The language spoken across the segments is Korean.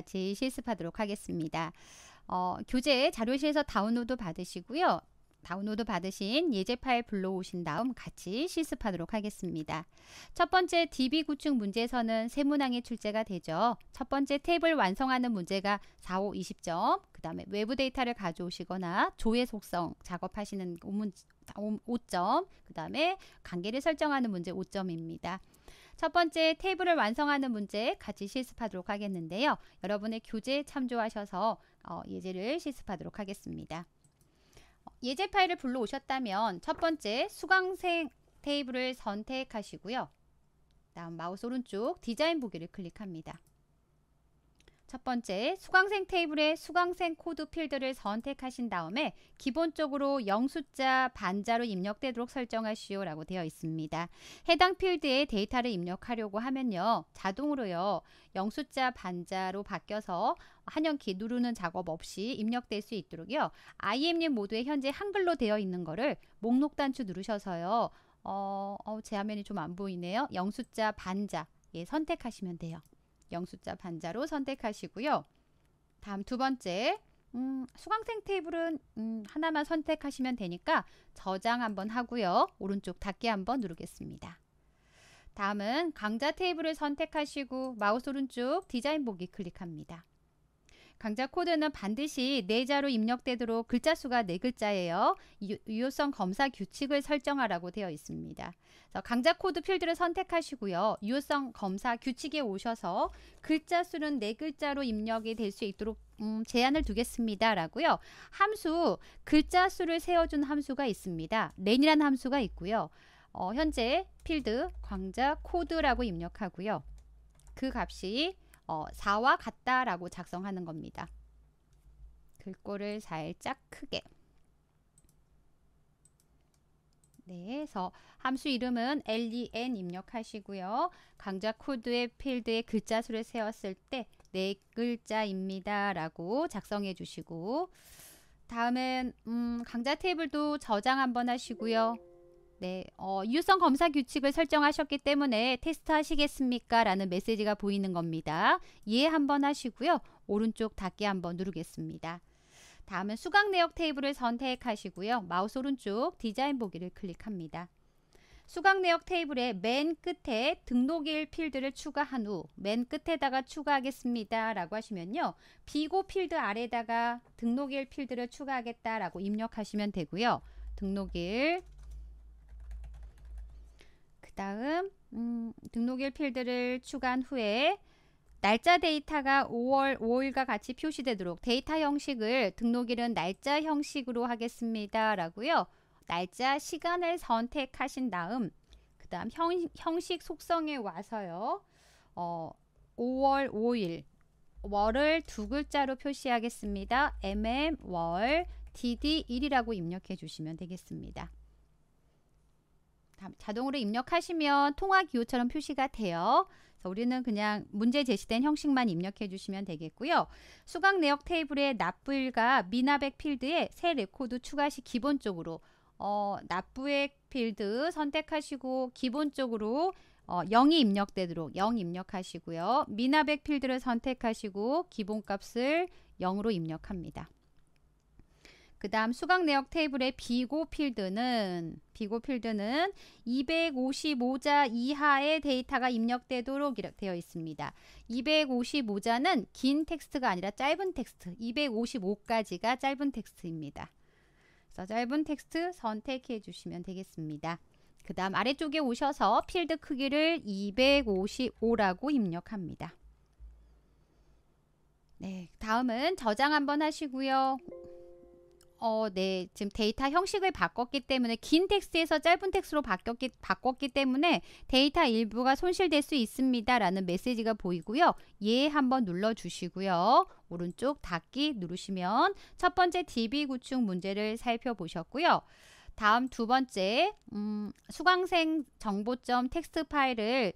같이 실습하도록 하겠습니다. 어, 교재 자료실에서 다운로드 받으시고요. 다운로드 받으신 예제 파일 불러오신 다음 같이 실습하도록 하겠습니다. 첫 번째 DB 구축 문제에서는 세 문항이 출제가 되죠. 첫 번째 탭을 완성하는 문제가 4, 5, 20점, 그 다음에 외부 데이터를 가져오시거나 조회 속성 작업하시는 5문, 5점, 그 다음에 관계를 설정하는 문제 5점입니다. 첫 번째 테이블을 완성하는 문제 같이 실습하도록 하겠는데요. 여러분의 교재 참조하셔서 어, 예제를 실습하도록 하겠습니다. 어, 예제 파일을 불러오셨다면 첫 번째 수강생 테이블을 선택하시고요. 다음 마우스 오른쪽 디자인 보기를 클릭합니다. 첫 번째, 수강생 테이블에 수강생 코드 필드를 선택하신 다음에 기본적으로 0숫자 반자로 입력되도록 설정하시오 라고 되어 있습니다. 해당 필드에 데이터를 입력하려고 하면요. 자동으로요. 0숫자 반자로 바뀌어서 한영키 누르는 작업 없이 입력될 수 있도록요. IMU 모드에 현재 한글로 되어 있는 거를 목록 단추 누르셔서요. 어, 어제 화면이 좀 안 보이네요. 0숫자 반자 예, 선택하시면 돼요. 영수자 반자로 선택하시고요. 다음 두 번째 음, 수강생 테이블은 음, 하나만 선택하시면 되니까 저장 한번 하고요. 오른쪽 닫기 한번 누르겠습니다. 다음은 강좌 테이블을 선택하시고 마우스 오른쪽 디자인 보기 클릭합니다. 강좌 코드는 반드시 네자로 입력되도록 글자 수가 네글자예요 유효성 검사 규칙을 설정하라고 되어 있습니다. 강좌 코드 필드를 선택하시고요. 유효성 검사 규칙에 오셔서 글자 수는 네글자로 입력이 될 수 있도록 음, 제한을 두겠습니다. 라고요. 함수, 글자 수를 세워준 함수가 있습니다. 랜이라는 함수가 있고요. 어, 현재 필드, 광자, 코드라고 입력하고요. 그 값이 어, 4와 같다라고 작성하는 겁니다. 글꼴을 살짝 크게 네, 그래서 함수 이름은 len 입력하시고요. 강좌 코드의 필드에 글자 수를 세웠을 때 네 글자입니다. 라고 작성해 주시고 다음엔 음, 강좌 테이블도 저장 한번 하시고요. 네, 어, 유효성 검사 규칙을 설정하셨기 때문에 테스트 하시겠습니까? 라는 메시지가 보이는 겁니다. 예 한번 하시고요. 오른쪽 닫기 한번 누르겠습니다. 다음은 수강 내역 테이블을 선택하시고요. 마우스 오른쪽 디자인 보기를 클릭합니다. 수강 내역 테이블의 맨 끝에 등록일 필드를 추가한 후 맨 끝에다가 추가하겠습니다 라고 하시면요. 비고 필드 아래다가 등록일 필드를 추가하겠다라고 입력하시면 되고요. 등록일 다음 음, 등록일 필드를 추가한 후에 날짜 데이터가 5월 5일과 같이 표시되도록 데이터 형식을 등록일은 날짜 형식으로 하겠습니다. 라고요. 날짜 시간을 선택하신 다음 그 다음 형식 속성에 와서요. 어, 5월 5일 월을 두 글자로 표시하겠습니다. mm 월 dd1이라고 입력해 주시면 되겠습니다. 자동으로 입력하시면 통화 기호처럼 표시가 돼요. 우리는 그냥 문제 제시된 형식만 입력해 주시면 되겠고요. 수강 내역 테이블의 납부일과 미납액 필드에 새 레코드 추가 시 기본적으로 어, 납부액 필드 선택하시고 기본적으로 어, 0이 입력되도록 0 입력하시고요. 미납액 필드를 선택하시고 기본값을 0으로 입력합니다. 그 다음 수강 내역 테이블의 비고 필드는 비고 필드는 255자 이하의 데이터가 입력되도록 되어 있습니다. 255자는 긴 텍스트가 아니라 짧은 텍스트 255까지가 짧은 텍스트입니다. 그래서 짧은 텍스트 선택해 주시면 되겠습니다. 그 다음 아래쪽에 오셔서 필드 크기를 255라고 입력합니다. 네, 다음은 저장 한번 하시고요. 어, 네. 지금 데이터 형식을 바꿨기 때문에 긴 텍스트에서 짧은 텍스트로 바뀌었기, 바꿨기 때문에 데이터 일부가 손실될 수 있습니다라는 메시지가 보이고요. 예 한번 눌러 주시고요. 오른쪽 닫기 누르시면 첫 번째 DB 구축 문제를 살펴보셨고요. 다음 두 번째 음, 수강생 정보점 텍스트 파일을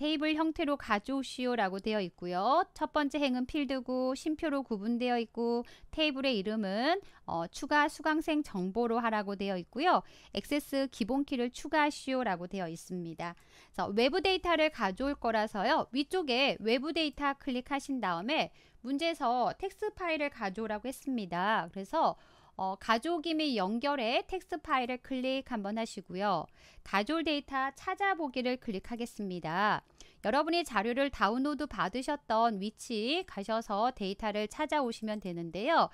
테이블 형태로 가져오시오라고 되어 있고요. 첫 번째 행은 필드고 심표로 구분되어 있고 테이블의 이름은 어, 추가 수강생 정보로 하라고 되어 있고요. 액세스 기본키를 추가하시오라고 되어 있습니다. 그래서 외부 데이터를 가져올 거라서요. 위쪽에 외부 데이터 클릭하신 다음에 문제에서 텍스 트 파일을 가져오라고 했습니다. 그래서 어, 가족임의연결에 텍스트 파일을 클릭 한번 하시고요. 가족 데이터 찾아보기를 클릭하겠습니다. 여러분이 자료를 다운로드 받으셨던 위치 가셔서 데이터를 찾아오시면 되는데요.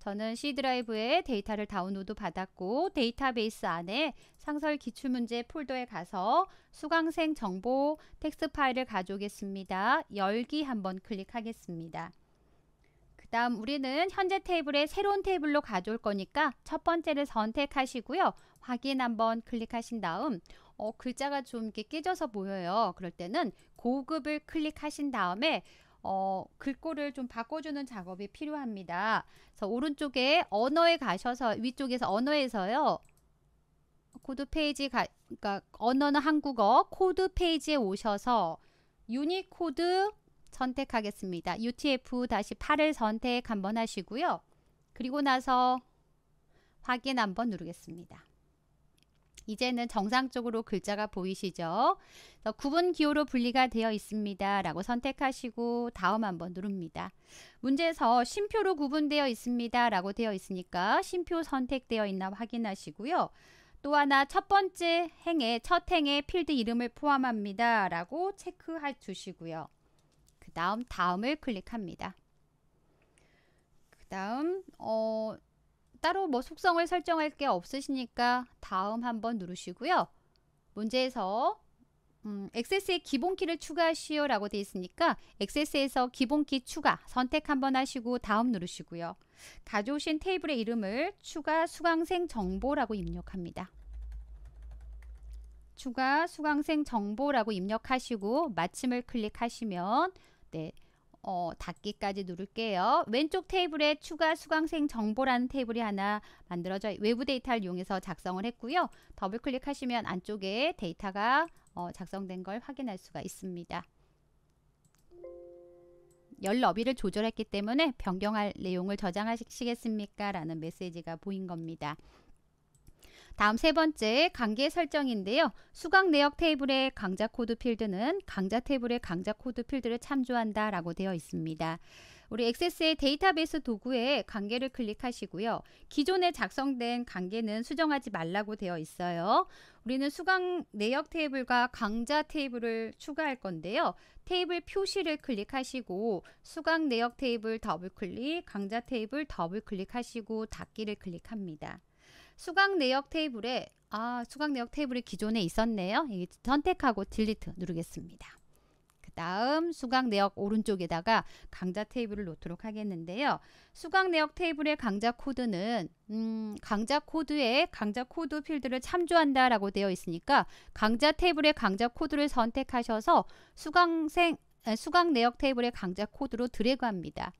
저는 C드라이브에 데이터를 다운로드 받았고 데이터베이스 안에 상설 기출문제 폴더에 가서 수강생 정보 텍스트 파일을 가져오겠습니다. 열기 한번 클릭하겠습니다. 다음 우리는 현재 테이블에 새로운 테이블로 가져올 거니까 첫 번째를 선택하시고요. 확인 한번 클릭하신 다음 어, 글자가 좀 이렇게 깨져서 보여요. 그럴 때는 고급을 클릭하신 다음에 어, 글꼴을 좀 바꿔주는 작업이 필요합니다. 그래서 오른쪽에 언어에 가셔서 위쪽에서 언어에서요. 코드 페이지 가, 그러니까 언어는 한국어 코드 페이지에 오셔서 유니코드 선택하겠습니다. UTF-8을 선택 한번 하시고요. 그리고 나서 확인 한번 누르겠습니다. 이제는 정상적으로 글자가 보이시죠? 구분 기호로 분리가 되어 있습니다. 라고 선택하시고 다음 한번 누릅니다. 문제에서 심표로 구분되어 있습니다. 라고 되어 있으니까 심표 선택되어 있나 확인하시고요. 또 하나 첫 번째 행에 첫 행에 필드 이름을 포함합니다. 라고 체크해 주시고요. 다음 다음을 클릭합니다. 그 다음 어, 따로 뭐 속성을 설정할 게 없으시니까 다음 한번 누르시고요. 문제에서 음, 액세스에 기본키를 추가하시오 라고 되어 있으니까 액세스에서 기본키 추가 선택 한번 하시고 다음 누르시고요. 가져오신 테이블의 이름을 추가 수강생 정보라고 입력합니다. 추가 수강생 정보라고 입력하시고 마침을 클릭하시면 네. 어, 닫기까지 누를게요. 왼쪽 테이블에 추가 수강생 정보라는 테이블이 하나 만들어져 외부 데이터를 이용해서 작성을 했고요. 더블 클릭하시면 안쪽에 데이터가 어, 작성된 걸 확인할 수가 있습니다. 열 너비를 조절했기 때문에 변경할 내용을 저장하시겠습니까? 라는 메시지가 보인 겁니다. 다음 세 번째 강계 설정인데요. 수강 내역 테이블의 강좌 코드 필드는 강좌 테이블의 강좌 코드 필드를 참조한다 라고 되어 있습니다. 우리 액세스의 데이터베이스 도구에 관계를 클릭하시고요. 기존에 작성된 관계는 수정하지 말라고 되어 있어요. 우리는 수강 내역 테이블과 강좌 테이블을 추가할 건데요. 테이블 표시를 클릭하시고 수강 내역 테이블 더블 클릭, 강좌 테이블 더블 클릭하시고 닫기를 클릭합니다. 수강 내역 테이블에 아 수강 내역 테이블이 기존에 있었네요. 선택하고 딜리트 누르겠습니다. 그 다음 수강 내역 오른쪽에다가 강좌 테이블을 놓도록 하겠는데요. 수강 내역 테이블의 강좌 코드는 음, 강좌 코드에 강좌 코드 필드를 참조한다 라고 되어 있으니까 강좌 테이블의 강좌 코드를 선택하셔서 수강생 수강 내역 테이블의 강좌 코드로 드래그합니다.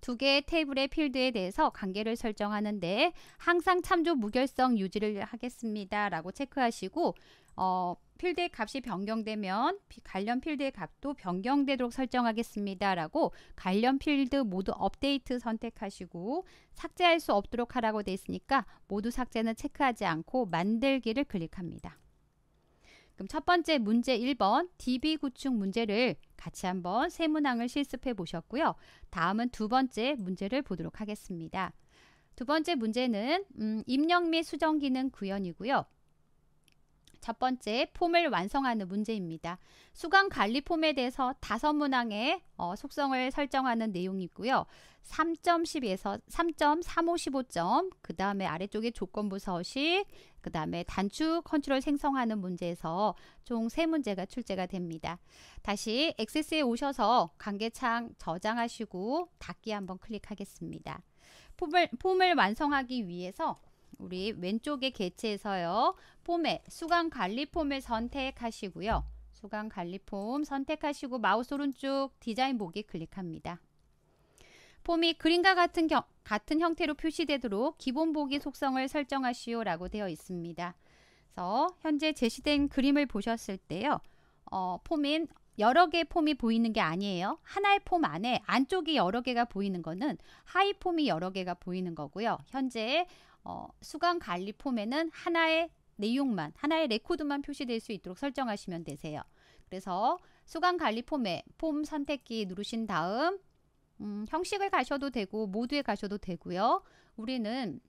두 개의 테이블의 필드에 대해서 관계를 설정하는데 항상 참조 무결성 유지를 하겠습니다. 라고 체크하시고 어, 필드의 값이 변경되면 관련 필드의 값도 변경되도록 설정하겠습니다. 라고 관련 필드 모두 업데이트 선택하시고 삭제할 수 없도록 하라고 되어 있으니까 모두 삭제는 체크하지 않고 만들기를 클릭합니다. 그럼 첫 번째 문제 1번 DB 구축 문제를 같이 한번 세문항을 실습해 보셨고요. 다음은 두 번째 문제를 보도록 하겠습니다. 두 번째 문제는 음, 입력 및 수정 기능 구현이고요. 첫 번째 폼을 완성하는 문제입니다. 수강 관리 폼에 대해서 다섯 문항의 어, 속성을 설정하는 내용이고요. 3 1 2에서 3.355점, 그 다음에 아래쪽에 조건부 서식, 그 다음에 단추 컨트롤 생성하는 문제에서 총 세문제가 출제가 됩니다. 다시 액세스에 오셔서 관계창 저장하시고 닫기 한번 클릭하겠습니다. 폼을, 폼을 완성하기 위해서 우리 왼쪽에 개체에서요. 폼에 수강 관리 폼을 선택하시고요. 수강 관리 폼 선택하시고 마우스 오른쪽 디자인 보기 클릭합니다. 폼이 그림과 같은, 겨, 같은 형태로 표시되도록 기본 보기 속성을 설정하시오 라고 되어 있습니다. 그래서 현재 제시된 그림을 보셨을 때요. 어, 폼인 여러 개의 폼이 보이는 게 아니에요. 하나의 폼 안에 안쪽이 여러 개가 보이는 거는 하이 폼이 여러 개가 보이는 거고요. 현재 어, 수강 관리 폼에는 하나의 내용만, 하나의 레코드만 표시될 수 있도록 설정하시면 되세요. 그래서 수강 관리 폼에 폼 선택기 누르신 다음 음, 형식을 가셔도 되고 모두에 가셔도 되고요. 우리는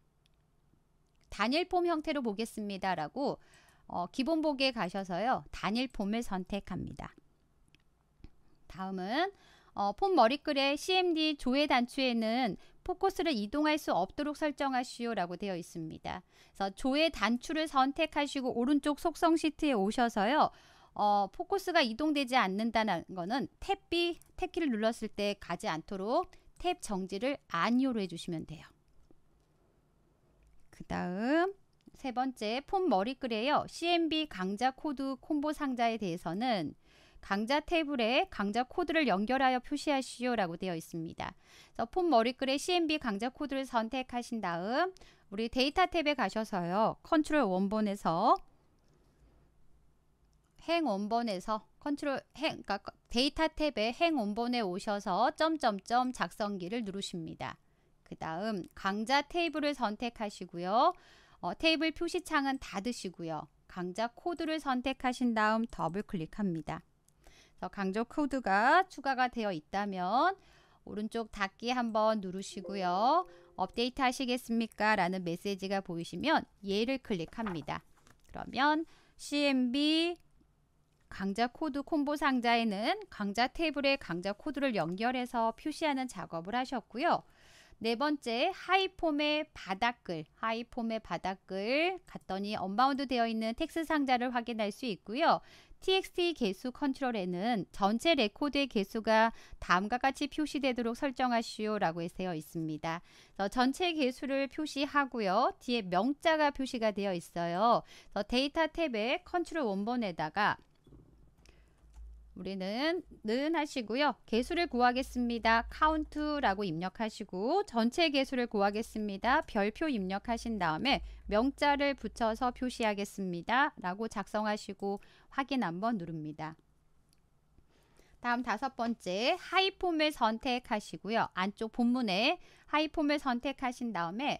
단일폼 형태로 보겠습니다. 라고 어, 기본보기에 가셔서요. 단일폼을 선택합니다. 다음은 어, 폼 머리글의 CMD 조회 단추에는 포커스를 이동할 수 없도록 설정하시오 라고 되어 있습니다. 그래서 조회 단추를 선택하시고 오른쪽 속성 시트에 오셔서요. 어, 포커스가 이동되지 않는다는 것은 탭비 탭키를 눌렀을 때 가지 않도록 탭 정지를 아니오로 해주시면 돼요. 그 다음 세 번째 폼 머리글에요. CMB 강좌 코드 콤보 상자에 대해서는 강좌 테이블에 강좌 코드를 연결하여 표시하시오라고 되어 있습니다. 그래서 폼 머리글에 CMB 강좌 코드를 선택하신 다음 우리 데이터 탭에 가셔서요. 컨트롤 원본에서 행 원본에서 컨트롤 행 그러니까 데이터 탭에 행 원본에 오셔서 점점점 작성기를 누르십니다. 그 다음 강좌 테이블을 선택하시고요. 어, 테이블 표시창은 닫으시고요. 강좌 코드를 선택하신 다음 더블 클릭합니다. 강좌 코드가 추가가 되어 있다면 오른쪽 닫기 한번 누르시고요. 업데이트 하시겠습니까? 라는 메시지가 보이시면 예를 클릭합니다. 그러면 CMB 강좌 코드 콤보 상자에는 강좌 테이블에 강좌 코드를 연결해서 표시하는 작업을 하셨고요. 네 번째 하이폼의 바닥글 하이폼의 바닥글 갔더니 언바운드 되어 있는 텍스 상자를 확인할 수 있고요. txt 개수 컨트롤에는 전체 레코드의 개수가 다음과 같이 표시되도록 설정하시오 라고 되어 있습니다. 전체 개수를 표시하고요. 뒤에 명자가 표시가 되어 있어요. 데이터 탭에 컨트롤 원본에다가 우리는 는 하시고요. 개수를 구하겠습니다. 카운트라고 입력하시고 전체 개수를 구하겠습니다. 별표 입력하신 다음에 명자를 붙여서 표시하겠습니다. 라고 작성하시고 확인 한번 누릅니다. 다음 다섯 번째 하이폼을 선택하시고요. 안쪽 본문에 하이폼을 선택하신 다음에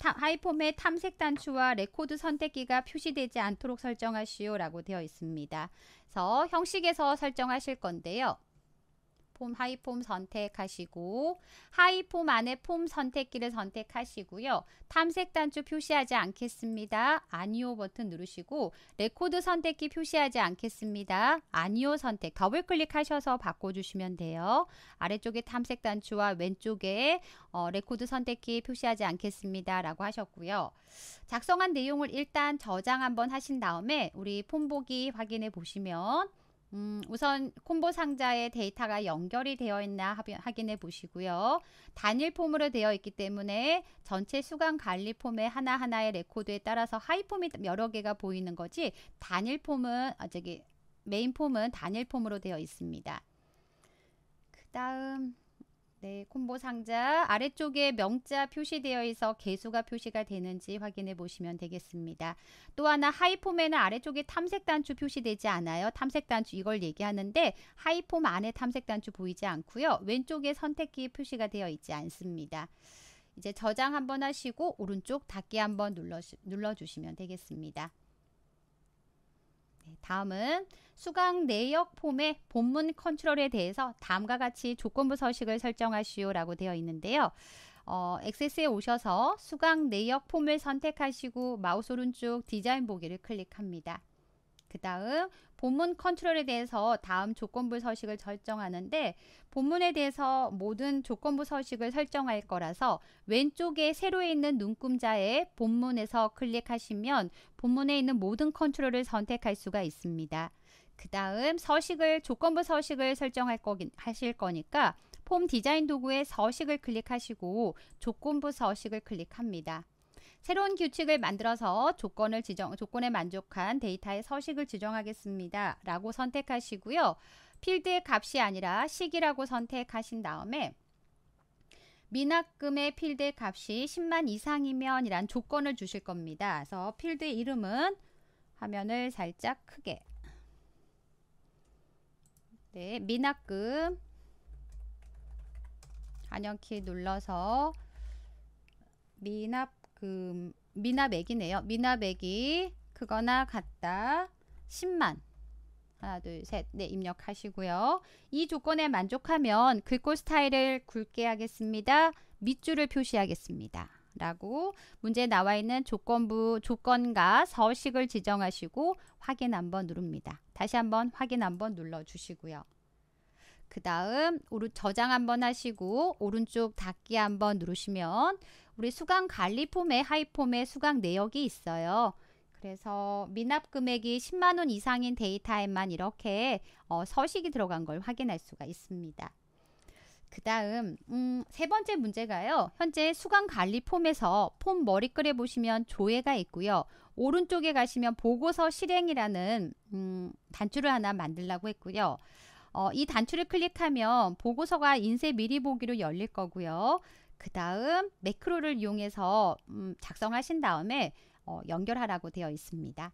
하이폼의 탐색 단추와 레코드 선택기가 표시되지 않도록 설정하시오 라고 되어 있습니다. 그래서 형식에서 설정하실 건데요. 폼, 하이 폼 선택하시고 하이 폼 안에 폼 선택기를 선택하시고요. 탐색 단추 표시하지 않겠습니다. 아니오 버튼 누르시고 레코드 선택기 표시하지 않겠습니다. 아니오 선택 더블 클릭하셔서 바꿔주시면 돼요. 아래쪽에 탐색 단추와 왼쪽에 어, 레코드 선택기 표시하지 않겠습니다. 라고 하셨고요. 작성한 내용을 일단 저장 한번 하신 다음에 우리 폼보기 확인해 보시면 음, 우선 콤보 상자에 데이터가 연결이 되어 있나 확인해 보시고요. 단일 폼으로 되어 있기 때문에 전체 수강 관리 폼의 하나하나의 레코드에 따라서 하이 폼이 여러 개가 보이는 거지 단일 폼은 아 저기 메인 폼은 단일 폼으로 되어 있습니다. 그 다음 네, 콤보 상자 아래쪽에 명자 표시되어 있어 개수가 표시가 되는지 확인해 보시면 되겠습니다. 또 하나 하이폼에는 아래쪽에 탐색단추 표시되지 않아요. 탐색단추 이걸 얘기하는데 하이폼 안에 탐색단추 보이지 않고요. 왼쪽에 선택기 표시가 되어 있지 않습니다. 이제 저장 한번 하시고 오른쪽 닫기 한번 눌러, 눌러주시면 되겠습니다. 네, 다음은 수강 내역 폼의 본문 컨트롤에 대해서 다음과 같이 조건부 서식을 설정하시오 라고 되어 있는데요. 어, 액세스에 오셔서 수강 내역 폼을 선택하시고 마우스 오른쪽 디자인 보기를 클릭합니다. 그 다음 본문 컨트롤에 대해서 다음 조건부 서식을 설정하는데 본문에 대해서 모든 조건부 서식을 설정할 거라서 왼쪽에 세로에 있는 눈금자에 본문에서 클릭하시면 본문에 있는 모든 컨트롤을 선택할 수가 있습니다. 그 다음 서식을 조건부 서식을 설정할 거긴 하실 거니까 폼 디자인 도구의 서식을 클릭하시고 조건부 서식을 클릭합니다. 새로운 규칙을 만들어서 조건을 지정, 조건에 만족한 데이터의 서식을 지정하겠습니다. 라고 선택하시고요. 필드의 값이 아니라 식이라고 선택하신 다음에 미납금의 필드의 값이 10만 이상이면 이란 조건을 주실 겁니다. 그래서 필드 이름은 화면을 살짝 크게 네, 미납금 안녕키 눌러서 미납 그 미나맥이네요. 미나맥이 그거나 같다. 10만. 하나, 둘, 셋. 네, 입력하시고요. 이 조건에 만족하면 글꼴 스타일을 굵게 하겠습니다. 밑줄을 표시하겠습니다. 라고 문제에 나와 있는 조건부 조건과 서식을 지정하시고 확인 한번 누릅니다. 다시 한번 확인 한번 눌러 주시고요. 그 다음 저장 한번 하시고 오른쪽 닫기 한번 누르시면 우리 수강 관리폼에 하이폼에 수강 내역이 있어요. 그래서 미납 금액이 10만원 이상인 데이터에만 이렇게 어, 서식이 들어간 걸 확인할 수가 있습니다. 그 다음 음, 세 번째 문제가요. 현재 수강관리 폼에서 폼 머리글에 보시면 조회가 있고요. 오른쪽에 가시면 보고서 실행이라는 음, 단추를 하나 만들라고 했고요. 어, 이 단추를 클릭하면 보고서가 인쇄 미리 보기로 열릴 거고요. 그 다음 매크로를 이용해서 음, 작성하신 다음에 어, 연결하라고 되어 있습니다.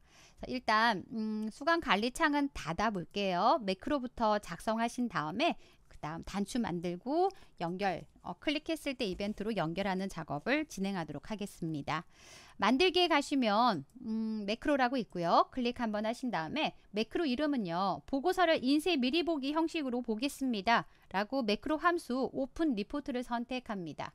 일단 음, 수강 관리 창은 닫아 볼게요. 매크로부터 작성하신 다음에 그 다음 단추 만들고 연결 어, 클릭했을 때 이벤트로 연결하는 작업을 진행하도록 하겠습니다. 만들기에 가시면 음, 매크로라고 있고요. 클릭 한번 하신 다음에 매크로 이름은요. 보고서를 인쇄 미리 보기 형식으로 보겠습니다. 라고 매크로 함수 오픈 리포트를 선택합니다.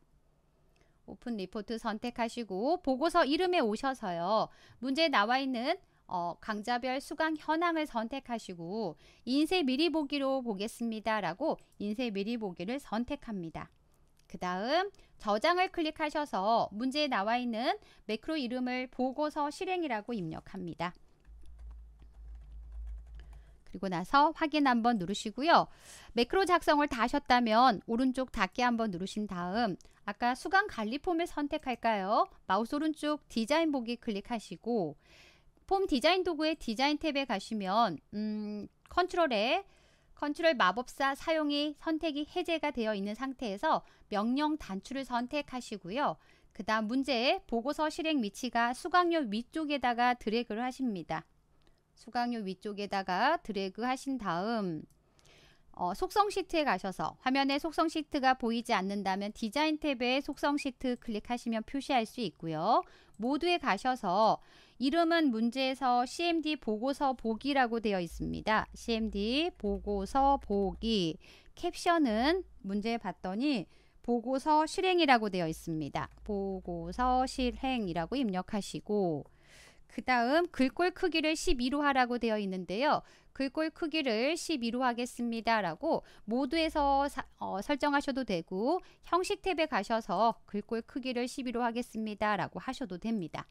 오픈 리포트 선택하시고 보고서 이름에 오셔서요. 문제에 나와 있는 어, 강좌별 수강 현황을 선택하시고 인쇄 미리 보기로 보겠습니다. 라고 인쇄 미리 보기를 선택합니다. 그 다음 저장을 클릭하셔서 문제에 나와 있는 매크로 이름을 보고서 실행이라고 입력합니다. 그리고 나서 확인 한번 누르시고요. 매크로 작성을 다 하셨다면 오른쪽 닫기 한번 누르신 다음 아까 수강 관리 폼을 선택할까요? 마우스 오른쪽 디자인 보기 클릭하시고 폼 디자인 도구의 디자인 탭에 가시면 음, 컨트롤에 컨트롤 마법사 사용이 선택이 해제가 되어 있는 상태에서 명령 단추를 선택하시고요. 그 다음 문제에 보고서 실행 위치가 수강료 위쪽에다가 드래그를 하십니다. 수강료 위쪽에다가 드래그 하신 다음 어, 속성 시트에 가셔서 화면에 속성 시트가 보이지 않는다면 디자인 탭에 속성 시트 클릭하시면 표시할 수 있고요. 모두에 가셔서 이름은 문제에서 CMD 보고서 보기라고 되어 있습니다. CMD 보고서 보기 캡션은 문제 봤더니 보고서 실행이라고 되어 있습니다. 보고서 실행이라고 입력하시고 그 다음 글꼴 크기를 12로 하라고 되어 있는데요. 글꼴 크기를 12로 하겠습니다. 라고 모두에서 사, 어, 설정하셔도 되고 형식 탭에 가셔서 글꼴 크기를 12로 하겠습니다. 라고 하셔도 됩니다.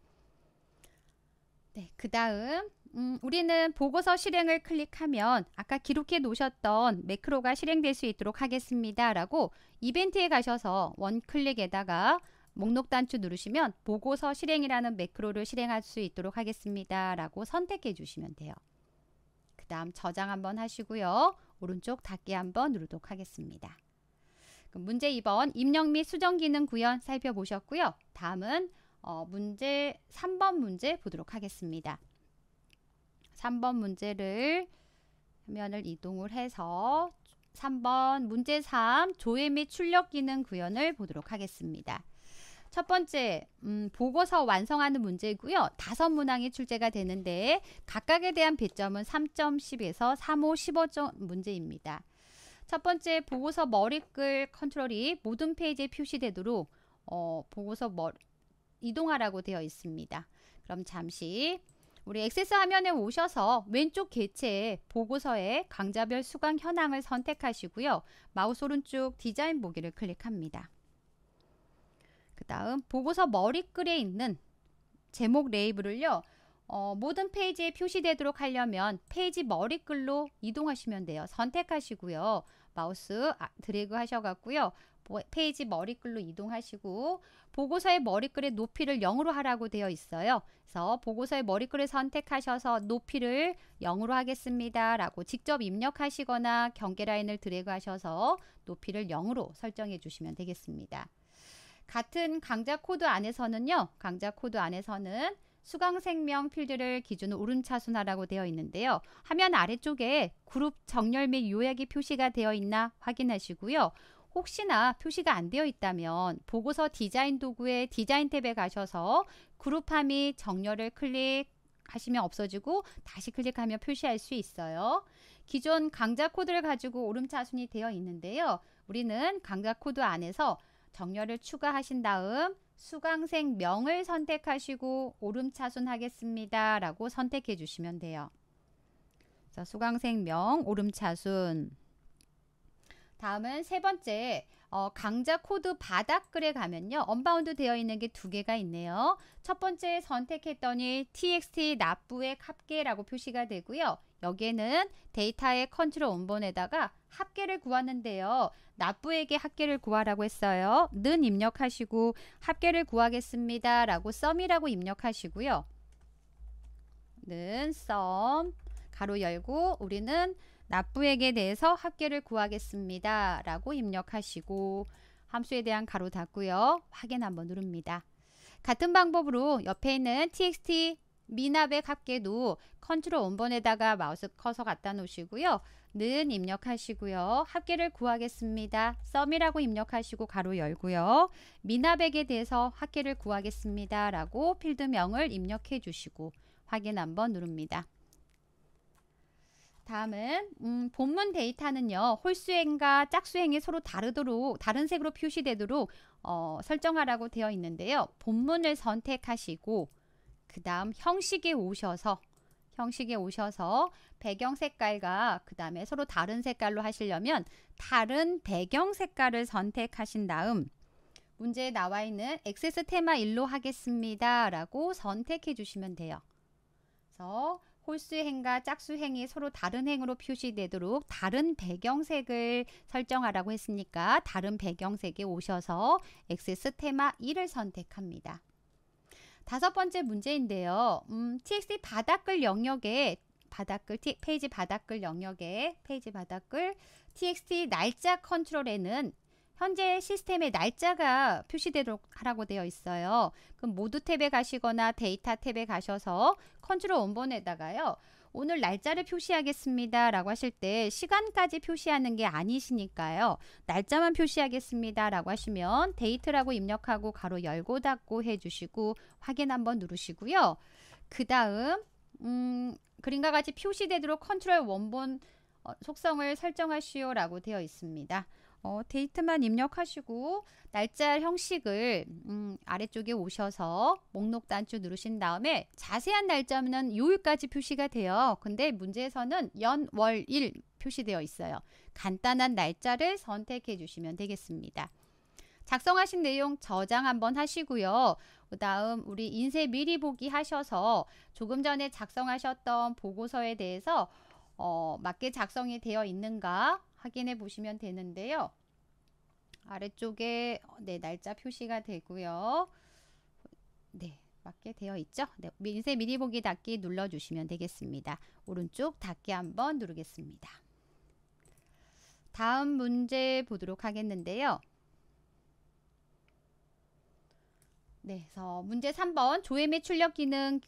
네, 그 다음 음, 우리는 보고서 실행을 클릭하면 아까 기록해 놓으셨던 매크로가 실행될 수 있도록 하겠습니다. 라고 이벤트에 가셔서 원클릭에다가 목록 단추 누르시면 보고서 실행이라는 매크로를 실행할 수 있도록 하겠습니다. 라고 선택해 주시면 돼요. 그 다음 저장 한번 하시고요. 오른쪽 닫기 한번 누르도록 하겠습니다. 문제 2번 입력 및 수정 기능 구현 살펴보셨고요. 다음은 어, 문제 3번 문제 보도록 하겠습니다. 3번 문제를 화면을 이동을 해서 3번 문제 3 조회 및 출력 기능 구현을 보도록 하겠습니다. 첫 번째 음, 보고서 완성하는 문제고요. 다섯 문항이 출제가 되는데 각각에 대한 배점은 3.10에서 3호 15점 문제입니다. 첫 번째 보고서 머리글 컨트롤이 모든 페이지에 표시되도록 어, 보고서 머 이동하라고 되어 있습니다. 그럼 잠시 우리 액세스 화면에 오셔서 왼쪽 개체 보고서의 강좌별 수강 현황을 선택하시고요. 마우스 오른쪽 디자인 보기를 클릭합니다. 그 다음 보고서 머리글에 있는 제목 레이블을요. 어, 모든 페이지에 표시되도록 하려면 페이지 머리글로 이동하시면 돼요. 선택하시고요. 마우스 아, 드래그 하셔갖고요. 뭐, 페이지 머리글로 이동하시고 보고서의 머리글의 높이를 0으로 하라고 되어 있어요. 그래서 보고서의 머리글을 선택하셔서 높이를 0으로 하겠습니다. 라고 직접 입력하시거나 경계라인을 드래그 하셔서 높이를 0으로 설정해 주시면 되겠습니다. 같은 강좌 코드 안에서는요. 강좌 코드 안에서는 수강생명 필드를 기준으로 오름차순화라고 되어 있는데요. 화면 아래쪽에 그룹 정렬 및 요약이 표시가 되어 있나 확인하시고요. 혹시나 표시가 안 되어 있다면 보고서 디자인 도구의 디자인 탭에 가셔서 그룹화 및 정렬을 클릭하시면 없어지고 다시 클릭하면 표시할 수 있어요. 기존 강좌 코드를 가지고 오름차순이 되어 있는데요. 우리는 강좌 코드 안에서 정렬을 추가하신 다음 수강생 명을 선택하시고 오름차순 하겠습니다. 라고 선택해 주시면 돼요. 자, 수강생 명, 오름차순. 다음은 세 번째 어, 강좌 코드 바닥글에 가면요. 언바운드 되어 있는 게 두 개가 있네요. 첫 번째 선택했더니 txt 납부액 합계라고 표시가 되고요. 여기에는 데이터의 컨트롤 원본에다가 합계를 구하는데요. 납부에게 합계를 구하라고 했어요. 는 입력하시고 합계를 구하겠습니다. 라고 썸이라고 입력하시고요. 는 썸, 가로 열고 우리는 납부액에 대해서 합계를 구하겠습니다. 라고 입력하시고 함수에 대한 가로 닫고요. 확인 한번 누릅니다. 같은 방법으로 옆에 있는 txt 미납액 합계도 컨트롤 원본에다가 마우스 커서 갖다 놓으시고요. 는 입력하시고요. 합계를 구하겠습니다. 썸이라고 입력하시고 가로 열고요. 미납액에 대해서 합계를 구하겠습니다. 라고 필드명을 입력해 주시고 확인 한번 누릅니다. 다음은 음, 본문 데이터는요. 홀수행과 짝수행이 서로 다르도록 다른 색으로 표시되도록 어, 설정하라고 되어 있는데요. 본문을 선택하시고 그 다음 형식에 오셔서 형식에 오셔서 배경 색깔과 그 다음에 서로 다른 색깔로 하시려면 다른 배경 색깔을 선택하신 다음 문제에 나와 있는 액세스 테마 1로 하겠습니다. 라고 선택해 주시면 돼요. 그래서 홀수행과 짝수행이 서로 다른 행으로 표시되도록 다른 배경색을 설정하라고 했으니까 다른 배경색에 오셔서 액세스 테마 1을 선택합니다. 다섯 번째 문제인데요. 음, TXT 바닥글 영역에 바닥글 페이지 바닥글 영역에 페이지 바닥글 TXT 날짜 컨트롤에는 현재 시스템의 날짜가 표시되도록 하라고 되어 있어요. 그럼 모두 탭에 가시거나 데이터 탭에 가셔서 컨트롤 원본에다가요. 오늘 날짜를 표시하겠습니다 라고 하실 때 시간까지 표시하는 게 아니시니까요. 날짜만 표시하겠습니다 라고 하시면 데이트라고 입력하고 가로 열고 닫고 해주시고 확인 한번 누르시고요. 그 다음 음, 그림과 같이 표시되도록 컨트롤 원본 어, 속성을 설정하시오 라고 되어 있습니다. 어, 데이트만 입력하시고 날짜 형식을 음, 아래쪽에 오셔서 목록 단추 누르신 다음에 자세한 날짜는 요일까지 표시가 돼요. 근데 문제에서는 연, 월, 일 표시되어 있어요. 간단한 날짜를 선택해 주시면 되겠습니다. 작성하신 내용 저장 한번 하시고요. 그 다음 우리 인쇄 미리 보기 하셔서 조금 전에 작성하셨던 보고서에 대해서 어, 맞게 작성이 되어 있는가 확인해 보시면 되는데요. 아래쪽에 어, 네, 날짜 표시가 되고요. 네, 맞게 되어 있죠. 네, 인쇄 미리 보기 닫기 눌러 주시면 되겠습니다. 오른쪽 닫기 한번 누르겠습니다. 다음 문제 보도록 하겠는데요. 네, 그래서 문제 3번 조회 매출력 기능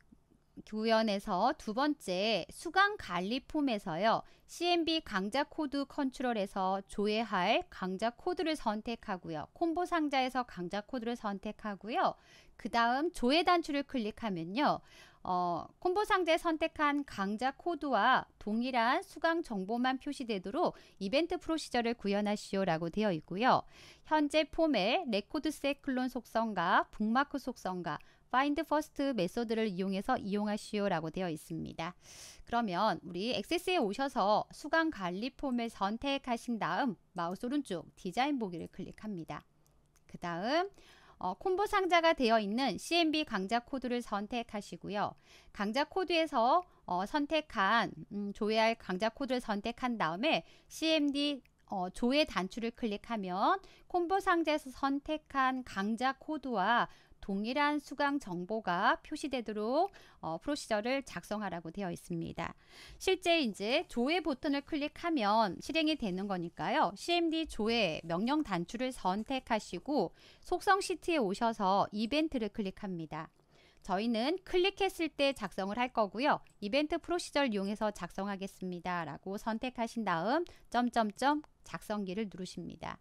교연에서 두 번째 수강 관리 폼에서요. CMB 강좌 코드 컨트롤에서 조회할 강좌 코드를 선택하고요. 콤보 상자에서 강좌 코드를 선택하고요. 그 다음 조회 단추를 클릭하면요. 어, 콤보 상자에 선택한 강좌 코드와 동일한 수강 정보만 표시되도록 이벤트 프로시저를 구현하시오라고 되어 있고요. 현재 폼에 레코드 셋 클론 속성과 북마크 속성과 find first 메소드를 이용해서 이용하시오 라고 되어 있습니다. 그러면 우리 액세스에 오셔서 수강 관리 폼을 선택하신 다음 마우스 오른쪽 디자인 보기를 클릭합니다. 그 다음 어, 콤보 상자가 되어 있는 CMB 강좌 코드를 선택하시고요. 강좌 코드에서 어, 선택한 음, 조회할 강좌 코드를 선택한 다음에 CMD 어, 조회 단추를 클릭하면 콤보 상자에서 선택한 강좌 코드와 동일한 수강 정보가 표시되도록 어, 프로시저를 작성하라고 되어 있습니다. 실제 이제 조회 버튼을 클릭하면 실행이 되는 거니까요. CMD 조회 명령 단추를 선택하시고 속성 시트에 오셔서 이벤트를 클릭합니다. 저희는 클릭했을 때 작성을 할 거고요. 이벤트 프로시저를 이용해서 작성하겠습니다. 라고 선택하신 다음 점점점 작성기를 누르십니다.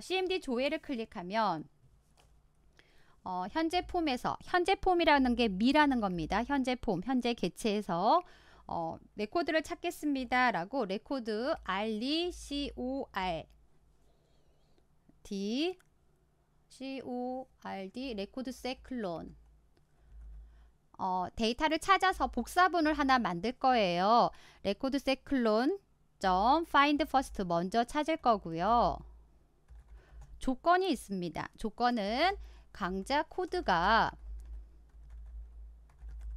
CMD 조회를 클릭하면 어, 현재 폼에서 현재 폼이라는 게 미라는 겁니다. 현재 폼, 현재 개체에서 어, 레코드를 찾겠습니다. 라고 레코드 알리 C O R D C O R D 레코드 세 클론 어, 데이터를 찾아서 복사본을 하나 만들 거예요. 레코드 세 클론 점 find first 먼저 찾을 거고요. 조건이 있습니다. 조건은 강좌 코드가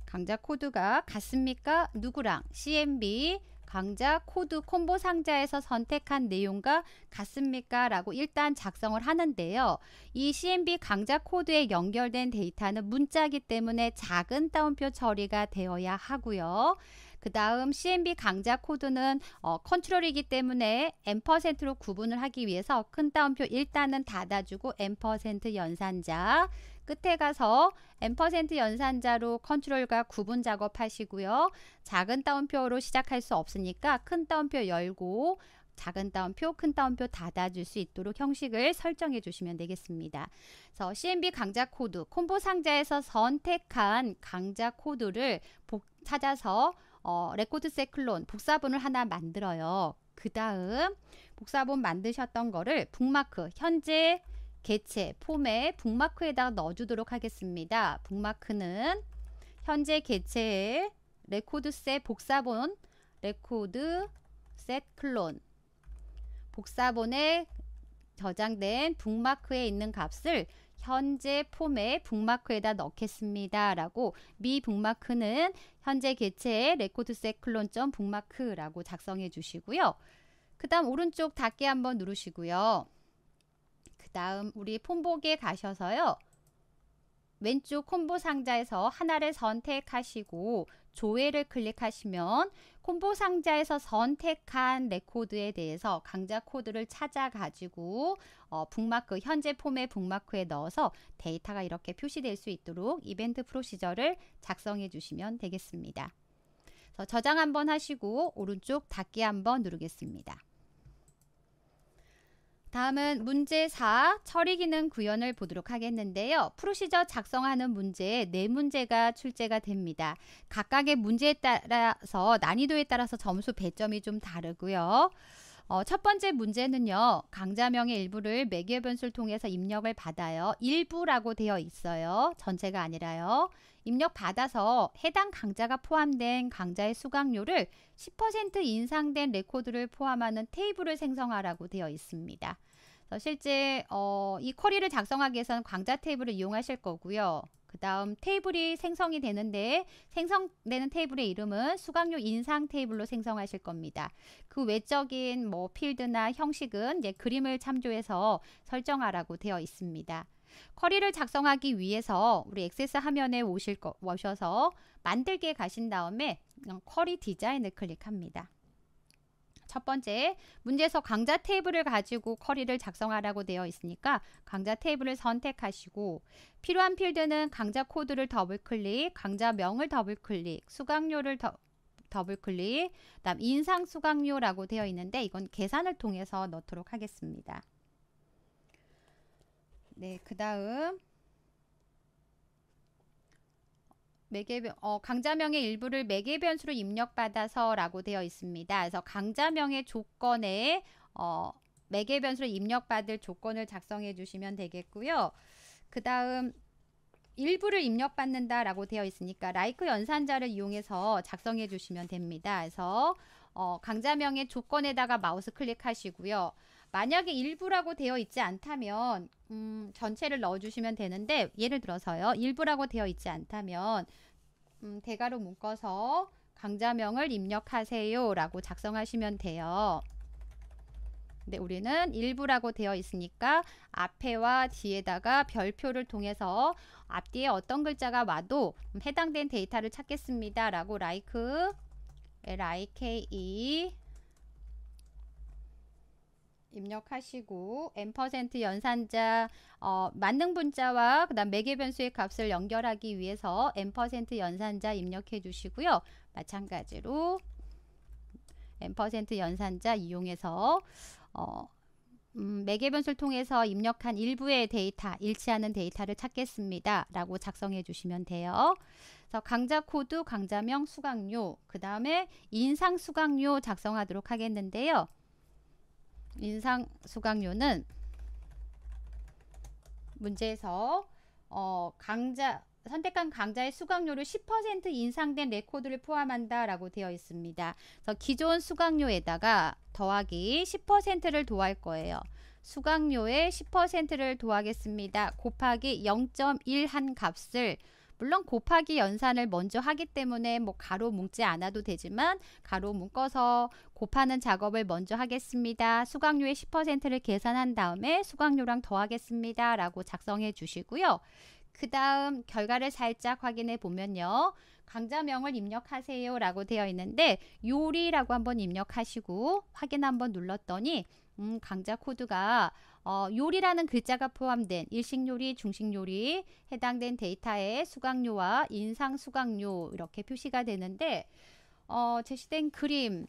강자 코드가 같습니까? 누구랑? CMB 강자 코드 콤보 상자에서 선택한 내용과 같습니까? 라고 일단 작성을 하는데요. 이 CMB 강자 코드에 연결된 데이터는 문자기 때문에 작은 따옴표 처리가 되어야 하고요. 그 다음 CNB 강좌 코드는 어, 컨트롤이기 때문에 M%로 구분을 하기 위해서 큰 따옴표 일단은 닫아주고 M% 연산자 끝에 가서 M% 연산자로 컨트롤과 구분 작업하시고요. 작은 따옴표로 시작할 수 없으니까 큰 따옴표 열고 작은 따옴표, 큰 따옴표 닫아줄 수 있도록 형식을 설정해 주시면 되겠습니다. 그래서 CMB 강자 코드, 콤보 상자에서 선택한 강자 코드를 찾아서 어, 레코드 세클론 복사본을 하나 만들어요. 그 다음 복사본 만드셨던 거를 북마크 현재 개체 폼에 북마크에다가 넣어주도록 하겠습니다. 북마크는 현재 개체의 레코드셋 복사본 레코드 셋 클론 복사본에 저장된 북마크에 있는 값을 현재 폼에 북마크에다 넣겠습니다. 라고 미 북마크는 현재 개체의 레코드셋 클론점 북마크라고 작성해 주시고요. 그 다음 오른쪽 닫기 한번 누르시고요. 그 다음 우리 폼복에 가셔서요. 왼쪽 콤보 상자에서 하나를 선택하시고 조회를 클릭하시면 콤보 상자에서 선택한 레 코드에 대해서 강좌 코드를 찾아 가지고 어, 북마크 현재 폼의 북마크에 넣어서 데이터가 이렇게 표시될 수 있도록 이벤트 프로시저를 작성해 주시면 되겠습니다. 저장 한번 하시고 오른쪽 닫기 한번 누르겠습니다. 다음은 문제 4 처리 기능 구현을 보도록 하겠는데요. 프로시저 작성하는 문제에 네 문제가 출제가 됩니다. 각각의 문제에 따라서 난이도에 따라서 점수 배점이 좀 다르고요. 어, 첫 번째 문제는요. 강자명의 일부를 매개 변수를 통해서 입력을 받아요. 일부라고 되어 있어요. 전체가 아니라요. 입력 받아서 해당 강자가 포함된 강자의 수강료를 10% 인상된 레코드를 포함하는 테이블을 생성하라고 되어 있습니다. 실제 어, 이 쿼리를 작성하기 위해서는 강자 테이블을 이용하실 거고요. 그 다음 테이블이 생성이 되는데 생성되는 테이블의 이름은 수강료 인상 테이블로 생성하실 겁니다. 그 외적인 뭐 필드나 형식은 이제 그림을 참조해서 설정하라고 되어 있습니다. 쿼리를 작성하기 위해서 우리 액세스 화면에 오실 거, 오셔서 만들기에 가신 다음에 쿼리 디자인을 클릭합니다. 첫 번째, 문제에서 강좌 테이블을 가지고 커리를 작성하라고 되어 있으니까 강좌 테이블을 선택하시고 필요한 필드는 강좌 코드를 더블클릭, 강좌명을 더블클릭, 수강료를 더, 더블클릭, 그 다음 인상 수강료라고 되어 있는데 이건 계산을 통해서 넣도록 하겠습니다. 네, 그 다음 매개 어, 강좌명의 일부를 매개 변수로 입력받아서라고 되어 있습니다. 그래서 강자명의 조건에 어, 매개 변수로 입력받을 조건을 작성해 주시면 되겠고요. 그 다음 일부를 입력받는다라고 되어 있으니까 라이크 연산자를 이용해서 작성해 주시면 됩니다. 그래서 어, 강자명의 조건에다가 마우스 클릭하시고요. 만약에 일부라고 되어 있지 않다면 음, 전체를 넣어주시면 되는데 예를 들어서요. 일부라고 되어 있지 않다면 음, 대괄호 묶어서 강좌명을 입력하세요 라고 작성하시면 돼요. 근데 우리는 일부라고 되어 있으니까 앞에와 뒤에다가 별표를 통해서 앞뒤에 어떤 글자가 와도 해당된 데이터를 찾겠습니다 라고 like, like 입력하시고 n% 연산자 어, 만능 분자와 그다음 매개 변수의 값을 연결하기 위해서 n% 연산자 입력해 주시고요. 마찬가지로 n% 연산자 이용해서 어, 음, 매개 변수를 통해서 입력한 일부의 데이터, 일치하는 데이터를 찾겠습니다. 라고 작성해 주시면 돼요. 그래서 강자 코드, 강자명, 수강료, 그 다음에 인상 수강료 작성하도록 하겠는데요. 인상 수강료는 문제에서 어, 강자 선택한 강좌의 수강료를 10% 인상된 레코드를 포함한다라고 되어 있습니다. 그래서 기존 수강료에다가 더하기 10%를 도할 거예요. 수강료의 10%를 도하겠습니다. 곱하기 0.1 한 값을 물론 곱하기 연산을 먼저 하기 때문에 뭐 가로 묶지 않아도 되지만 가로 묶어서 곱하는 작업을 먼저 하겠습니다. 수강료의 10%를 계산한 다음에 수강료랑 더하겠습니다. 라고 작성해 주시고요. 그 다음 결과를 살짝 확인해 보면요. 강좌명을 입력하세요 라고 되어 있는데 요리라고 한번 입력하시고 확인 한번 눌렀더니 음, 강좌 코드가 어, 요리라는 글자가 포함된 일식 요리, 중식 요리 해당된 데이터의 수강료와 인상 수강료 이렇게 표시가 되는데 어, 제시된 그림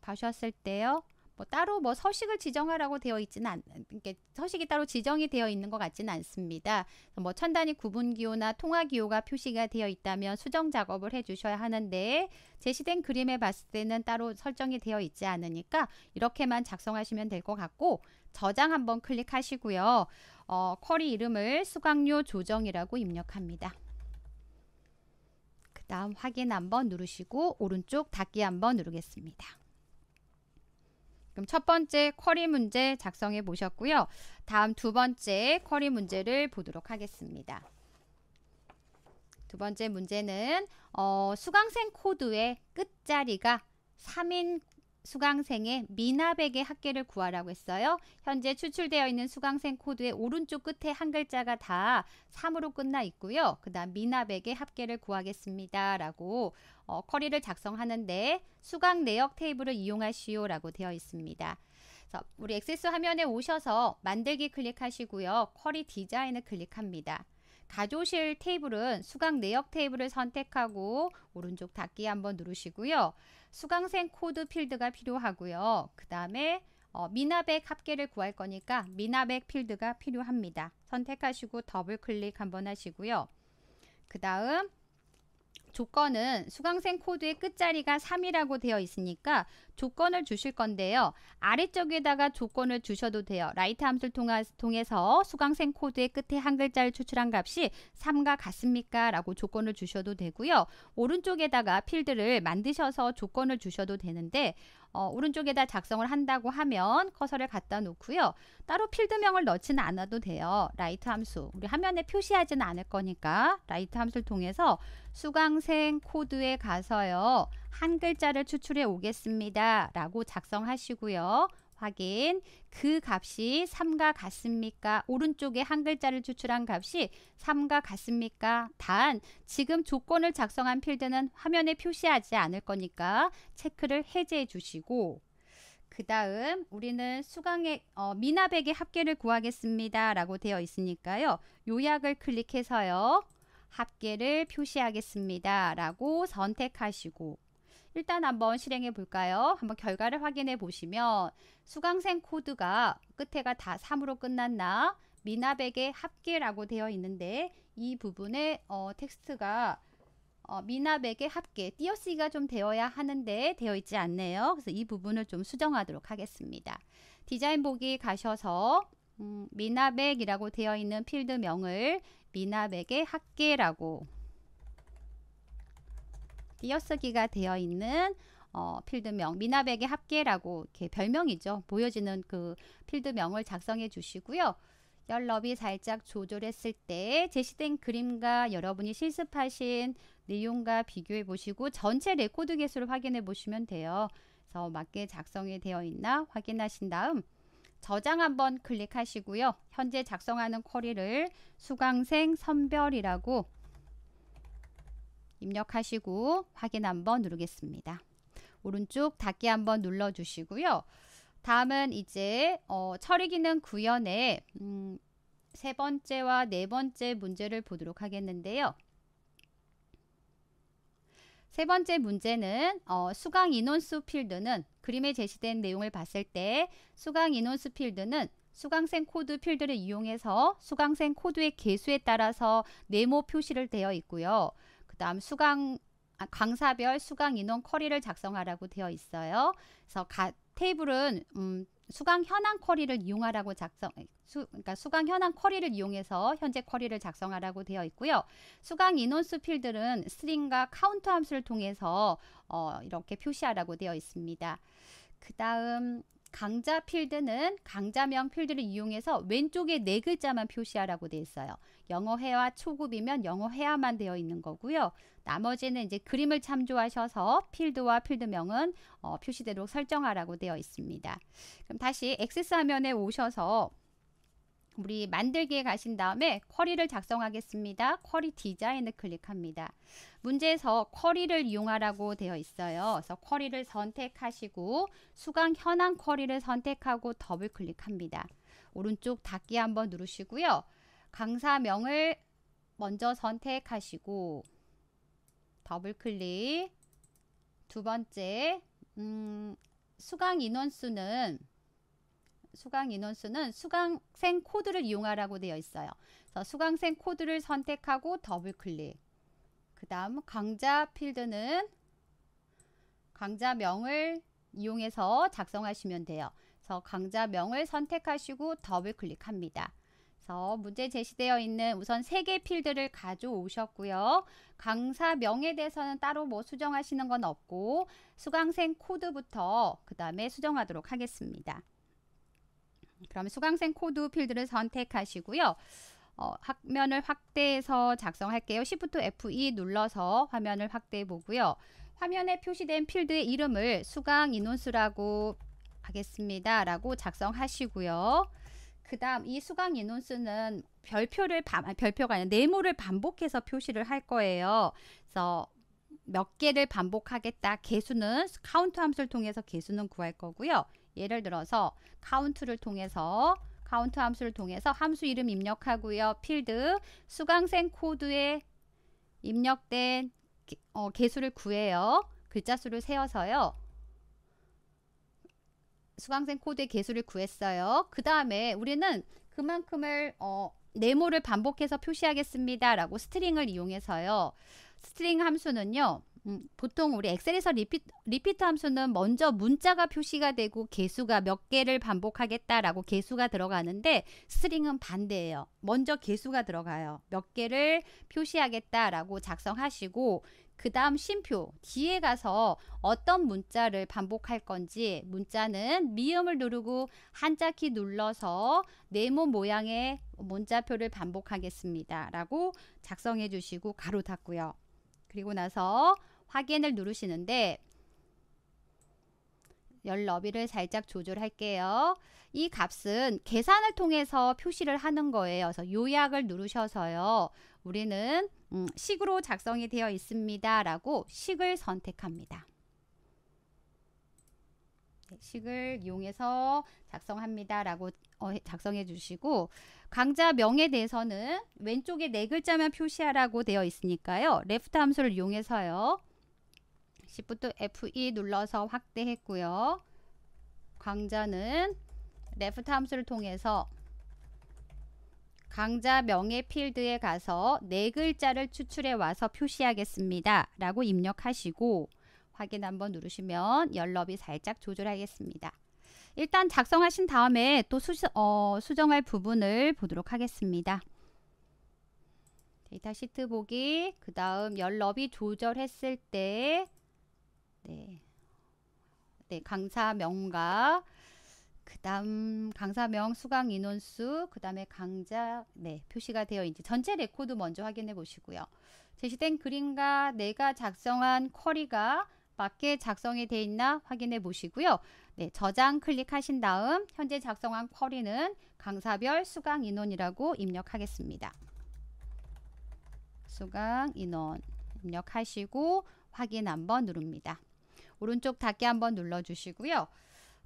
봐주셨을 때요. 뭐 따로 뭐 서식을 지정하라고 되어 있지는 않, 이렇게 서식이 따로 지정이 되어 있는 것 같지는 않습니다. 뭐 천단위 구분기호나 통화기호가 표시가 되어 있다면 수정 작업을 해주셔야 하는데 제시된 그림에 봤을 때는 따로 설정이 되어 있지 않으니까 이렇게만 작성하시면 될 것 같고 저장 한번 클릭하시고요. 어, 쿼리 이름을 수강료 조정이라고 입력합니다. 그 다음 확인 한번 누르시고 오른쪽 닫기 한번 누르겠습니다. 그럼 첫 번째 쿼리 문제 작성해 보셨고요. 다음 두 번째 쿼리 문제를 보도록 하겠습니다. 두 번째 문제는 어, 수강생 코드의 끝자리가 3인 수강생의 미납에게 학계를 구하라고 했어요. 현재 추출되어 있는 수강생 코드의 오른쪽 끝에 한 글자가 다 3으로 끝나 있고요. 그 다음 미납에게 합계를 구하겠습니다. 라고 어, 커리를 작성하는데 수강 내역 테이블을 이용하시오 라고 되어 있습니다. 그래서 우리 액세스 화면에 오셔서 만들기 클릭하시고요. 커리 디자인을 클릭합니다. 가져오실 테이블은 수강 내역 테이블을 선택하고 오른쪽 닫기 한번 누르시고요. 수강생 코드 필드가 필요하고요. 그 다음에 어, 미나백 합계를 구할 거니까 미나백 필드가 필요합니다. 선택하시고 더블 클릭 한번 하시고요. 그 다음 조건은 수강생 코드의 끝자리가 3이라고 되어 있으니까 조건을 주실 건데요. 아래쪽에다가 조건을 주셔도 돼요. 라이트 함수를 통해서 수강생 코드의 끝에 한 글자를 추출한 값이 3과 같습니까? 라고 조건을 주셔도 되고요. 오른쪽에다가 필드를 만드셔서 조건을 주셔도 되는데 어, 오른쪽에다 작성을 한다고 하면 커서를 갖다 놓고요. 따로 필드명을 넣지는 않아도 돼요. 라이트 함수. 우리 화면에 표시하지는 않을 거니까 라이트 함수를 통해서 수강생 코드에 가서요. 한 글자를 추출해 오겠습니다. 라고 작성하시고요. 확인. 그 값이 3과 같습니까? 오른쪽에 한 글자를 추출한 값이 3과 같습니까? 단, 지금 조건을 작성한 필드는 화면에 표시하지 않을 거니까 체크를 해제해 주시고 그 다음 우리는 수강액 어, 미납액의 합계를 구하겠습니다. 라고 되어 있으니까요. 요약을 클릭해서요. 합계를 표시하겠습니다. 라고 선택하시고 일단 한번 실행해 볼까요? 한번 결과를 확인해 보시면 수강생 코드가 끝에가 다 3으로 끝났나 미납액의 합계라고 되어 있는데 이 부분에 어, 텍스트가 어, 미납액의 합계 띄어쓰기가 좀 되어야 하는데 되어 있지 않네요. 그래서 이 부분을 좀 수정하도록 하겠습니다. 디자인 보기 가셔서 음, 미납액이라고 되어 있는 필드명을 미납액의 합계라고 띄어쓰기가 되어 있는 어, 필드명 미납액의 합계라고 이렇게 별명이죠. 보여지는 그 필드명을 작성해 주시고요. 열너비 살짝 조절했을 때 제시된 그림과 여러분이 실습하신 내용과 비교해 보시고 전체 레코드 개수를 확인해 보시면 돼요. 그래서 맞게 작성이 되어 있나 확인하신 다음 저장 한번 클릭하시고요. 현재 작성하는 쿼리를 수강생 선별이라고 입력하시고 확인 한번 누르겠습니다. 오른쪽 닫기 한번 눌러주시고요. 다음은 이제 어, 처리 기능 구현의 음, 세 번째와 네 번째 문제를 보도록 하겠는데요. 세 번째 문제는 어, 수강 인원수 필드는 그림에 제시된 내용을 봤을 때 수강 인원수 필드는 수강생 코드 필드를 이용해서 수강생 코드의 개수에 따라서 네모 표시를 되어 있고요. 그 다음 수강 아, 강사별 수강 인원 커리를 작성하라고 되어 있어요. 그래서 가, 테이블은 음, 수강 현황 커리를 이용하라고 작성 수, 그러니까 수강 현황 커리를 이용해서 현재 커리를 작성하라고 되어 있고요. 수강 인원수 필드는 스트링과 카운트 함수를 통해서 어, 이렇게 표시하라고 되어 있습니다. 그 다음 강좌 필드는 강좌명 필드를 이용해서 왼쪽에 네 글자만 표시하라고 되어 있어요. 영어 회화 초급이면 영어 회화만 되어 있는 거고요. 나머지는 이제 그림을 참조하셔서 필드와 필드명은 어, 표시대로 설정하라고 되어 있습니다. 그럼 다시 액세스 화면에 오셔서 우리 만들기에 가신 다음에 쿼리를 작성하겠습니다. 쿼리 디자인을 클릭합니다. 문제에서 쿼리를 이용하라고 되어 있어요. 그래서 쿼리를 선택하시고 수강 현황 쿼리를 선택하고 더블 클릭합니다. 오른쪽 닫기 한번 누르시고요. 강사명을 먼저 선택하시고 더블 클릭 두 번째 음, 수강 인원수는 수강 인원수는 수강생 코드를 이용하라고 되어 있어요. 그래서 수강생 코드를 선택하고 더블 클릭 그 다음 강좌 필드는 강좌명을 이용해서 작성하시면 돼요. 그래서 강좌명을 선택하시고 더블 클릭합니다. 그래서 문제 제시되어 있는 우선 세 개 필드를 가져오셨고요. 강사명에 대해서는 따로 뭐 수정하시는 건 없고 수강생 코드부터 그 다음에 수정하도록 하겠습니다. 그럼 수강생 코드 필드를 선택하시고요. 어, 화면을 확대해서 작성할게요. Shift F2 e 눌러서 화면을 확대해 보고요. 화면에 표시된 필드의 이름을 수강 인원수라고 하겠습니다. 라고 작성하시고요. 그 다음 이 수강 인원수는 별표를 반, 별표가 아니라 네모를 반복해서 표시를 할 거예요. 그래서 몇 개를 반복하겠다. 개수는 카운트 함수를 통해서 개수는 구할 거고요. 예를 들어서 카운트를 통해서 카운트 함수를 통해서 함수 이름 입력하고요. 필드 수강생 코드에 입력된 개, 어, 개수를 구해요. 글자 수를 세어서요. 수강생 코드의 개수를 구했어요. 그 다음에 우리는 그만큼을 어, 네모를 반복해서 표시하겠습니다. 라고 스트링을 이용해서요. 스트링 함수는요. 음, 보통 우리 엑셀에서 리피, 리피트 함수는 먼저 문자가 표시가 되고 개수가 몇 개를 반복하겠다라고 개수가 들어가는데 스트링은 반대예요. 먼저 개수가 들어가요. 몇 개를 표시하겠다라고 작성하시고 그 다음 심표 뒤에 가서 어떤 문자를 반복할 건지 문자는 미음을 누르고 한자키 눌러서 네모 모양의 문자표를 반복하겠습니다. 라고 작성해 주시고 가로 닫고요. 그리고 나서 확인을 누르시는데 열 너비를 살짝 조절할게요. 이 값은 계산을 통해서 표시를 하는 거예요. 그래서 요약을 누르셔서요. 우리는 음, 식으로 작성이 되어 있습니다. 라고 식을 선택합니다. 네, 식을 이용해서 작성합니다. 라고 어, 작성해 주시고 강좌명에 대해서는 왼쪽에 네 글자만 표시하라고 되어 있으니까요. 레프트 함수를 이용해서요. Shift F2 e 눌러서 확대했고요. 강좌는 left 함수를 통해서 강좌 명의 필드에 가서 네 글자를 추출해 와서 표시하겠습니다. 라고 입력하시고 확인 한번 누르시면 연럽이 살짝 조절하겠습니다. 일단 작성하신 다음에 또 수, 어, 수정할 부분을 보도록 하겠습니다. 데이터 시트 보기 그 다음 연럽이 조절했을 때 네. 네, 강사 명과 그다음 강사명 수강 인원수 그다음에 강좌 네 표시가 되어 있는지 전체 레코드 먼저 확인해 보시고요. 제시된 그림과 내가 작성한 쿼리가 맞게 작성이 되 있나 확인해 보시고요. 네, 저장 클릭하신 다음 현재 작성한 쿼리는 강사별 수강 인원이라고 입력하겠습니다. 수강 인원 입력하시고 확인 한번 누릅니다. 오른쪽 닫기 한번 눌러주시고요.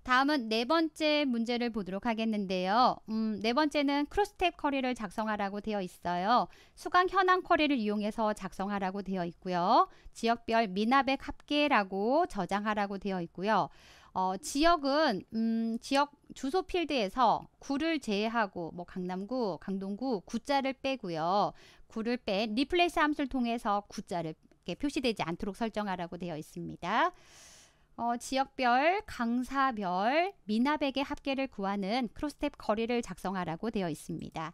다음은 네 번째 문제를 보도록 하겠는데요. 음, 네 번째는 크로스탭 커리를 작성하라고 되어 있어요. 수강 현황 커리를 이용해서 작성하라고 되어 있고요. 지역별 미납액 합계라고 저장하라고 되어 있고요. 어, 지역은 음, 지역 주소 필드에서 구를 제외하고 뭐 강남구, 강동구 구자를 빼고요. 구를 뺀 리플레이스 함수를 통해서 구자를 표시되지 않도록 설정하라고 되어 있습니다. 어, 지역별, 강사별, 미납액의 합계를 구하는 크로스텝 거리를 작성하라고 되어 있습니다.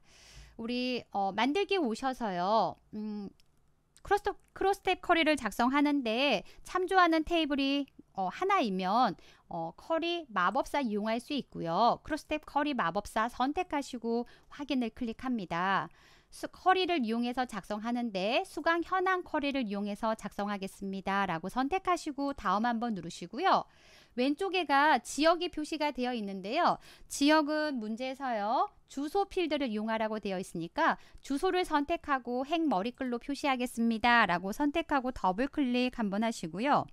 우리 어, 만들기 오셔서요. 음, 크로스톱, 크로스텝 커리를 작성하는데 참조하는 테이블이 어, 하나이면 어, 커리 마법사 이용할 수 있고요. 크로스텝 커리 마법사 선택하시고 확인을 클릭합니다. 수, 커리를 이용해서 작성하는데 수강 현황 커리를 이용해서 작성하겠습니다. 라고 선택하시고 다음 한번 누르시고요. 왼쪽에가 지역이 표시가 되어 있는데요. 지역은 문제에서요. 주소 필드를 이용하라고 되어 있으니까 주소를 선택하고 행 머리글로 표시하겠습니다. 라고 선택하고 더블 클릭 한번 하시고요.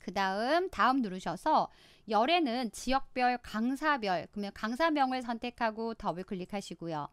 그 다음 다음 누르셔서 열에는 지역별 강사별 그러면 강사명을 선택하고 더블 클릭하시고요.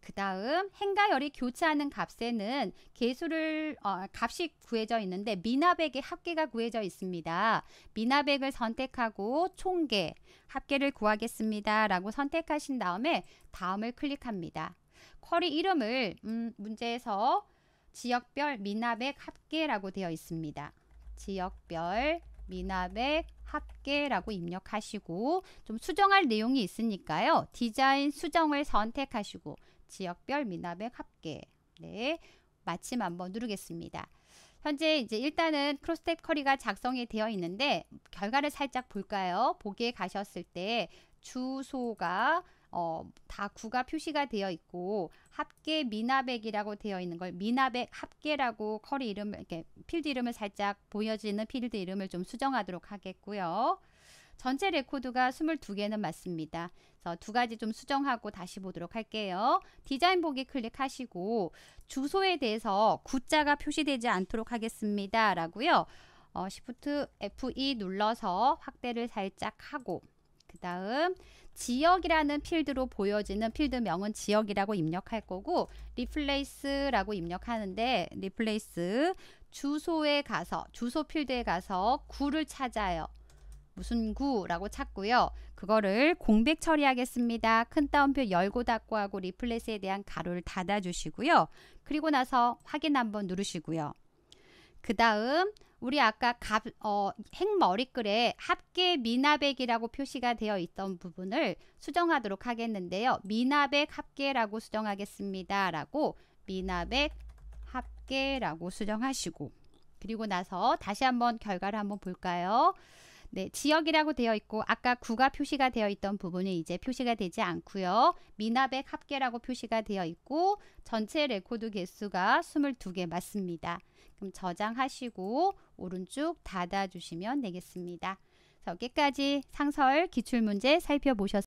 그 다음 행과 열이 교차하는 값에는 개수를 어, 값이 구해져 있는데 미납액의 합계가 구해져 있습니다. 미납액을 선택하고 총계 합계를 구하겠습니다. 라고 선택하신 다음에 다음을 클릭합니다. 쿼리 이름을 음, 문제에서 지역별 미납액 합계라고 되어 있습니다. 지역별 미납액 합계라고 입력하시고 좀 수정할 내용이 있으니까요. 디자인 수정을 선택하시고 지역별 미납액 합계. 네. 마침 한번 누르겠습니다. 현재 이제 일단은 크로스텍 커리가 작성이 되어 있는데 결과를 살짝 볼까요? 보기에 가셨을 때 주소가 어, 다 구가 표시가 되어 있고 합계 미납액이라고 되어 있는 걸 미납액 합계라고 커리 이름 이렇게 필드 이름을 살짝 보여지는 필드 이름을 좀 수정하도록 하겠고요. 전체 레코드가 22개는 맞습니다. 그래서 두 가지 좀 수정하고 다시 보도록 할게요. 디자인 보기 클릭하시고 주소에 대해서 구자가 표시되지 않도록 하겠습니다. 라고요. 어, Shift F2 e 눌러서 확대를 살짝 하고 그 다음 지역이라는 필드로 보여지는 필드명은 지역이라고 입력할 거고 리플레이스라고 입력하는데 리플레이스 주소에 가서 주소 필드에 가서 구를 찾아요. 무슨 구라고 찾고요. 그거를 공백 처리하겠습니다. 큰 따옴표 열고 닫고 하고 리플렛에 대한 가로를 닫아주시고요. 그리고 나서 확인 한번 누르시고요. 그 다음 우리 아까 갑, 어, 핵머리글에 합계 미납액이라고 표시가 되어 있던 부분을 수정하도록 하겠는데요. 미납액 합계라고 수정하겠습니다. 라고 미납액 합계라고 수정하시고 그리고 나서 다시 한번 결과를 한번 볼까요? 네, 지역이라고 되어 있고 아까 구가 표시가 되어 있던 부분이 이제 표시가 되지 않고요. 미나백 합계라고 표시가 되어 있고 전체 레코드 개수가 22개 맞습니다. 그럼 저장하시고 오른쪽 닫아 주시면 되겠습니다. 여기까지 상설 기출문제 살펴보셨습니다.